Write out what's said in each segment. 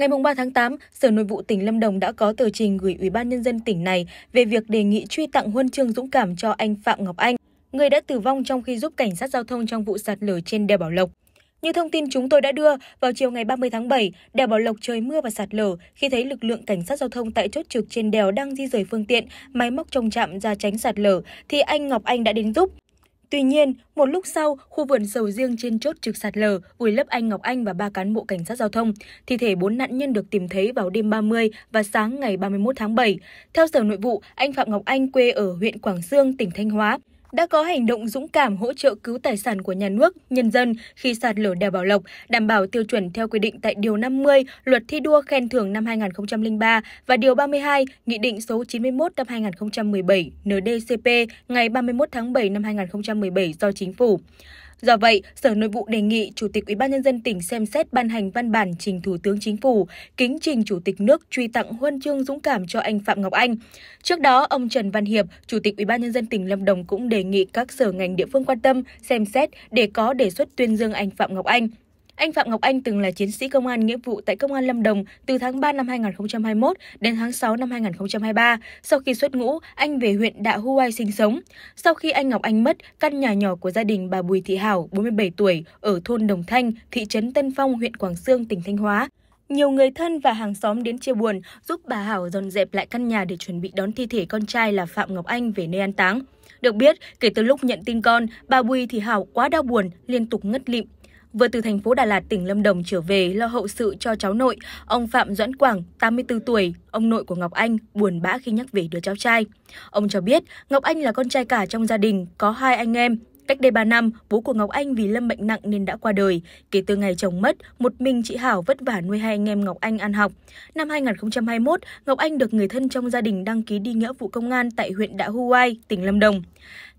Ngày 3 tháng 8, Sở Nội vụ tỉnh Lâm Đồng đã có tờ trình gửi Ủy ban Nhân dân tỉnh này về việc đề nghị truy tặng huân chương dũng cảm cho anh Phạm Ngọc Anh, người đã tử vong trong khi giúp cảnh sát giao thông trong vụ sạt lở trên đèo Bảo Lộc. Như thông tin chúng tôi đã đưa, vào chiều ngày 30 tháng 7, đèo Bảo Lộc trời mưa và sạt lở khi thấy lực lượng cảnh sát giao thông tại chốt trực trên đèo đang di rời phương tiện, máy móc trong trạm ra tránh sạt lở thì anh Ngọc Anh đã đến giúp. Tuy nhiên, một lúc sau, khu vườn sầu riêng trên chốt trực sạt lở vùi lấp anh Ngọc Anh và ba cán bộ cảnh sát giao thông. Thi thể bốn nạn nhân được tìm thấy vào đêm 30 và sáng ngày 31 tháng 7. Theo Sở Nội vụ, anh Phạm Ngọc Anh quê ở huyện Quảng Dương, tỉnh Thanh Hóa, đã có hành động dũng cảm hỗ trợ cứu tài sản của nhà nước, nhân dân khi sạt lở đèo Bảo Lộc, đảm bảo tiêu chuẩn theo quy định tại Điều 50 Luật thi đua khen thưởng năm 2003 và Điều 32 Nghị định số 91 năm 2017 NDCP ngày 31 tháng 7 năm 2017 do Chính phủ. Do vậy, Sở Nội vụ đề nghị Chủ tịch UBND tỉnh xem xét ban hành văn bản trình Thủ tướng Chính phủ, kính trình Chủ tịch nước truy tặng huân chương dũng cảm cho anh Phạm Ngọc Anh. Trước đó, ông Trần Văn Hiệp, Chủ tịch UBND tỉnh Lâm Đồng cũng đề nghị các sở ngành địa phương quan tâm, xem xét để có đề xuất tuyên dương anh Phạm Ngọc Anh anh Phạm Ngọc Anh từng là chiến sĩ công an nghĩa vụ tại Công an Lâm Đồng từ tháng 3 năm 2021 đến tháng 6 năm 2023. Sau khi xuất ngũ, anh về huyện Đạ Huai sinh sống. Sau khi anh Ngọc Anh mất, căn nhà nhỏ của gia đình bà Bùi Thị Hảo, 47 tuổi, ở thôn Đồng Thanh, thị trấn Tân Phong, huyện Quảng Sương, tỉnh Thanh Hóa nhiều người thân và hàng xóm đến chia buồn, giúp bà Hảo dọn dẹp lại căn nhà để chuẩn bị đón thi thể con trai là Phạm Ngọc Anh về nơi an táng. Được biết, kể từ lúc nhận tin con, bà Bùi thì Hảo quá đau buồn, liên tục ngất lịm, vừa từ thành phố Đà Lạt, tỉnh Lâm Đồng trở về lo hậu sự cho cháu nội, ông Phạm Doãn Quảng, 84 tuổi, ông nội của Ngọc Anh, buồn bã khi nhắc về đứa cháu trai. Ông cho biết Ngọc Anh là con trai cả trong gia đình, có hai anh em, Cách đây 3 năm, bố của Ngọc Anh vì lâm bệnh nặng nên đã qua đời. Kể từ ngày chồng mất, một mình chị Hảo vất vả nuôi hai anh em Ngọc Anh ăn học. Năm 2021, Ngọc Anh được người thân trong gia đình đăng ký đi nghĩa vụ công an tại huyện Đạ Huai, tỉnh Lâm Đồng.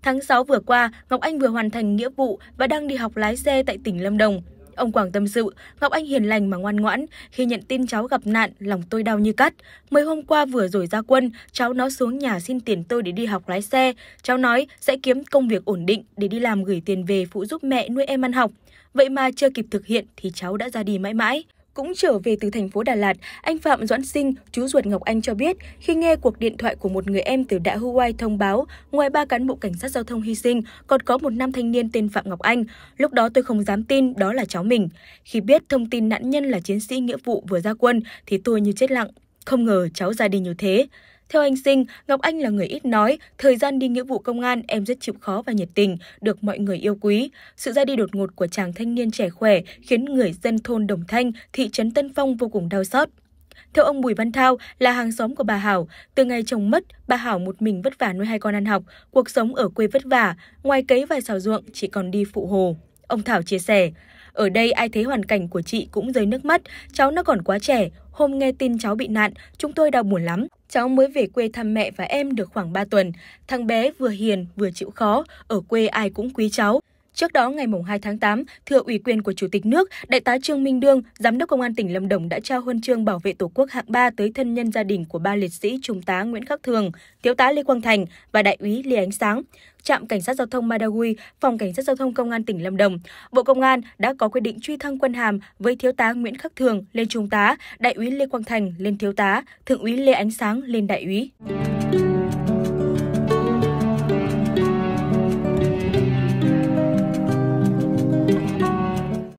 Tháng 6 vừa qua, Ngọc Anh vừa hoàn thành nghĩa vụ và đang đi học lái xe tại tỉnh Lâm Đồng. Ông Quảng tâm sự, Ngọc Anh hiền lành mà ngoan ngoãn, khi nhận tin cháu gặp nạn, lòng tôi đau như cắt. Mới hôm qua vừa rồi ra quân, cháu nó xuống nhà xin tiền tôi để đi học lái xe. Cháu nói sẽ kiếm công việc ổn định để đi làm gửi tiền về phụ giúp mẹ nuôi em ăn học. Vậy mà chưa kịp thực hiện thì cháu đã ra đi mãi mãi. Cũng trở về từ thành phố Đà Lạt, anh Phạm Doãn Sinh, chú ruột Ngọc Anh cho biết, khi nghe cuộc điện thoại của một người em từ Đại Hawaii thông báo, ngoài ba cán bộ cảnh sát giao thông hy sinh, còn có một nam thanh niên tên Phạm Ngọc Anh. Lúc đó tôi không dám tin đó là cháu mình. Khi biết thông tin nạn nhân là chiến sĩ nghĩa vụ vừa ra quân thì tôi như chết lặng. Không ngờ cháu ra đi như thế. Theo anh Sinh, Ngọc Anh là người ít nói, thời gian đi nghĩa vụ công an em rất chịu khó và nhiệt tình, được mọi người yêu quý. Sự ra đi đột ngột của chàng thanh niên trẻ khỏe khiến người dân thôn Đồng Thanh, thị trấn Tân Phong vô cùng đau xót. Theo ông Bùi Văn Thao là hàng xóm của bà Hảo, từ ngày chồng mất, bà Hảo một mình vất vả nuôi hai con ăn học, cuộc sống ở quê vất vả, ngoài cấy vài xào ruộng chỉ còn đi phụ hồ. Ông Thảo chia sẻ, ở đây ai thấy hoàn cảnh của chị cũng rơi nước mắt, cháu nó còn quá trẻ, hôm nghe tin cháu bị nạn, chúng tôi đau buồn lắm cháu mới về quê thăm mẹ và em được khoảng 3 tuần. Thằng bé vừa hiền vừa chịu khó, ở quê ai cũng quý cháu. Trước đó, ngày 2 tháng 8, thừa ủy quyền của Chủ tịch nước, Đại tá Trương Minh Đương, Giám đốc Công an tỉnh Lâm Đồng đã trao huân chương bảo vệ Tổ quốc hạng 3 tới thân nhân gia đình của ba liệt sĩ Trung tá Nguyễn Khắc Thường, Thiếu tá Lê Quang Thành và Đại úy Lê Ánh Sáng. Trạm Cảnh sát Giao thông Madagui, Phòng Cảnh sát Giao thông Công an tỉnh Lâm Đồng, Bộ Công an đã có quyết định truy thăng quân hàm với Thiếu tá Nguyễn Khắc Thường lên Trung tá, Đại úy Lê Quang Thành lên Thiếu tá, Thượng úy Lê Ánh Sáng lên Đại úy.